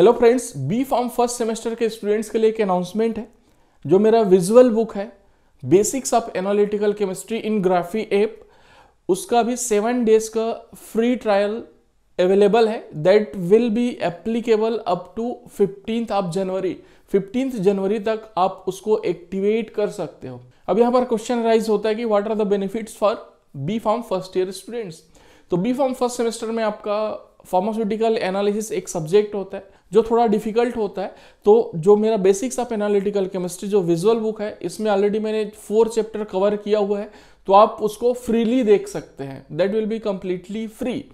hello friends B pharm first semester के students के लिए एक अनाउंसमेंट है जो मेरा विजुअल बुक है basics of analytical chemistry in Graphy app उसका भी सेवन डेज का फ्री ट्रायल अवेलेबल है that will be applicable up to fifteenth of January fifteenth January तक आप उसको एक्टिवेट कर सकते हो अब यहाँ पर क्वेश्चन राइज होता है कि what are the benefits for B pharm first year students तो बी फॉर्म फर्स्ट सेमेस्टर में आपका फार्मास्यूटिकल एनालिसिस एक सब्जेक्ट होता है जो थोड़ा डिफिकल्ट होता है तो जो मेरा बेसिक्स ऑफ एनालिटिकल केमिस्ट्री जो विजुअल बुक है इसमें ऑलरेडी मैंने फोर चैप्टर कवर किया हुआ है तो आप उसको फ्रीली देख सकते हैं that will be completely free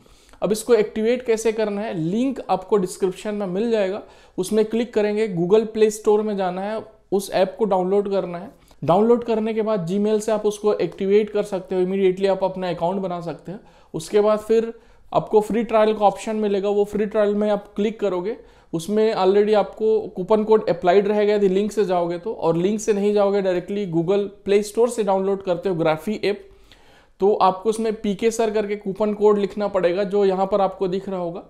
अब इसको एक्टिवेट कैसे करना है लिंक आपको डिस्क्रिप्शन में मिल जाएगा उसमें क्लिक करेंगे गूगल प्ले स्टोर में जाना है उस ऐप को डाउनलोड करना है डाउनलोड करने के बाद जी से आप उसको एक्टिवेट कर सकते हो इमीडिएटली आप अपना अकाउंट बना सकते हो उसके बाद फिर आपको फ्री ट्रायल का ऑप्शन मिलेगा वो फ्री ट्रायल में आप क्लिक करोगे उसमें ऑलरेडी आपको कूपन कोड अप्लाइड रहेगा यदि लिंक से जाओगे तो और लिंक से नहीं जाओगे डायरेक्टली गूगल प्ले स्टोर से डाउनलोड करते हो ग्राफी ऐप तो आपको उसमें पी के सर करके कूपन कोड लिखना पड़ेगा जो यहाँ पर आपको दिख रहा होगा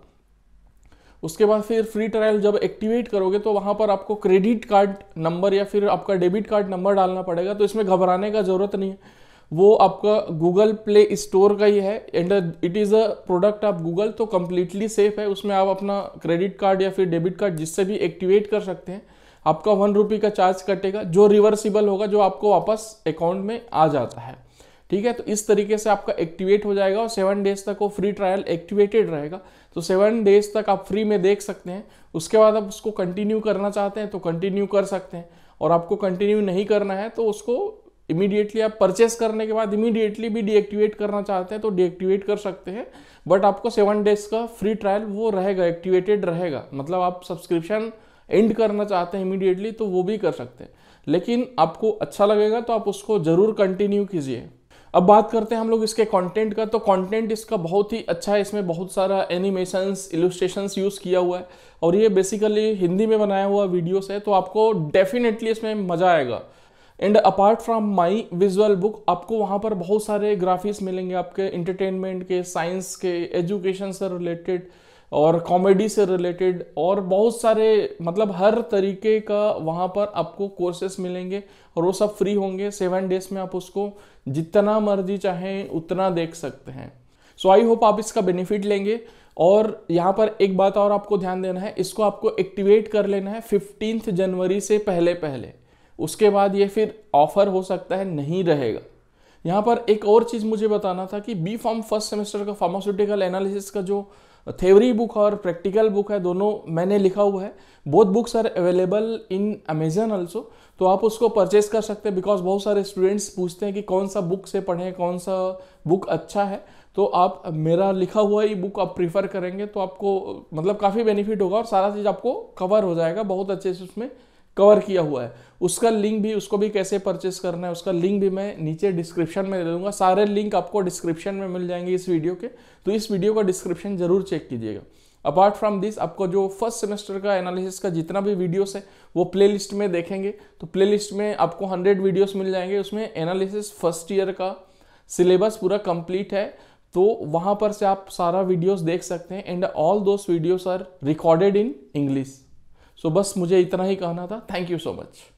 उसके बाद फिर फ्री ट्रायल जब एक्टिवेट करोगे तो वहाँ पर आपको क्रेडिट कार्ड नंबर या फिर आपका डेबिट कार्ड नंबर डालना पड़ेगा तो इसमें घबराने का ज़रूरत नहीं है वो आपका गूगल प्ले स्टोर का ही है and it is a product of Google तो कम्प्लीटली सेफ है उसमें आप अपना क्रेडिट कार्ड या फिर डेबिट कार्ड जिससे भी एक्टिवेट कर सकते हैं आपका वन रुपी का चार्ज कटेगा जो रिवर्सिबल होगा जो आपको वापस अकाउंट में आ जाता है ठीक है तो इस तरीके से आपका एक्टिवेट हो जाएगा और सेवन डेज तक वो फ्री ट्रायल एक्टिवेटेड रहेगा तो सेवन डेज तक आप फ्री में देख सकते हैं उसके बाद आप उसको कंटिन्यू करना चाहते हैं तो कंटिन्यू कर सकते हैं और आपको कंटिन्यू नहीं करना है तो उसको इमीडिएटली आप परचेस करने के बाद इमीडिएटली भी डीएक्टिवेट करना चाहते हैं तो डीएक्टिवेट कर सकते हैं बट आपको सेवन डेज का फ्री ट्रायल वो रहेगा एक्टिवेटेड रहेगा मतलब आप सब्सक्रिप्शन एंड करना चाहते हैं इमीडिएटली तो वो भी कर सकते हैं लेकिन आपको अच्छा लगेगा तो आप उसको ज़रूर कंटिन्यू कीजिए अब बात करते हैं हम लोग इसके कंटेंट का तो कंटेंट इसका बहुत ही अच्छा है इसमें बहुत सारा एनिमेशंस इलुस्ट्रेशंस यूज़ किया हुआ है और ये बेसिकली हिंदी में बनाया हुआ वीडियोस है तो आपको डेफिनेटली इसमें मज़ा आएगा and apart from my visual book आपको वहाँ पर बहुत सारे ग्राफिक्स मिलेंगे आपके इंटरटेनमेंट के साइंस के एजुकेशन से रिलेटेड और कॉमेडी से रिलेटेड और बहुत सारे मतलब हर तरीके का वहाँ पर आपको कोर्सेस मिलेंगे और वो सब फ्री होंगे सेवन डेज में आप उसको जितना मर्जी चाहें उतना देख सकते हैं सो आई होप आप इसका बेनिफिट लेंगे और यहाँ पर एक बात और आपको ध्यान देना है इसको आपको एक्टिवेट कर लेना है फिफ्टींथ जनवरी से पहले पहले उसके बाद ये फिर ऑफर हो सकता है नहीं रहेगा यहाँ पर एक और चीज़ मुझे बताना था कि बी फॉर्म फर्स्ट सेमेस्टर का फार्मास्यूटिकल एनालिसिस का जो थ्योरी बुक और प्रैक्टिकल बुक है दोनों मैंने लिखा हुआ है both books are available in Amazon also तो आप उसको परचेज कर सकते हैं बिकॉज बहुत सारे स्टूडेंट्स पूछते हैं कि कौन सा बुक से पढ़ें कौन सा बुक अच्छा है तो आप मेरा लिखा हुआ ही बुक आप प्रीफर करेंगे तो आपको मतलब काफ़ी बेनिफिट होगा और सारा चीज़ आपको कवर हो जाएगा बहुत अच्छे से उसमें कवर किया हुआ है उसका लिंक भी उसको भी कैसे परचेस करना है उसका लिंक भी मैं नीचे डिस्क्रिप्शन में दे दूंगा सारे लिंक आपको डिस्क्रिप्शन में मिल जाएंगे इस वीडियो के तो इस वीडियो का डिस्क्रिप्शन जरूर चेक कीजिएगा अपार्ट फ्रॉम दिस आपको जो फर्स्ट सेमेस्टर का एनालिसिस का जितना भी वीडियोस है वो प्लेलिस्ट में देखेंगे तो प्लेलिस्ट में आपको 100 वीडियोस मिल जाएंगे उसमें एनालिसिस फर्स्ट ईयर का सिलेबस पूरा कंप्लीट है तो वहाँ पर से आप सारा वीडियोस देख सकते हैं and all those videos are recorded in English so so, बस मुझे इतना ही कहना था थैंक यू सो मच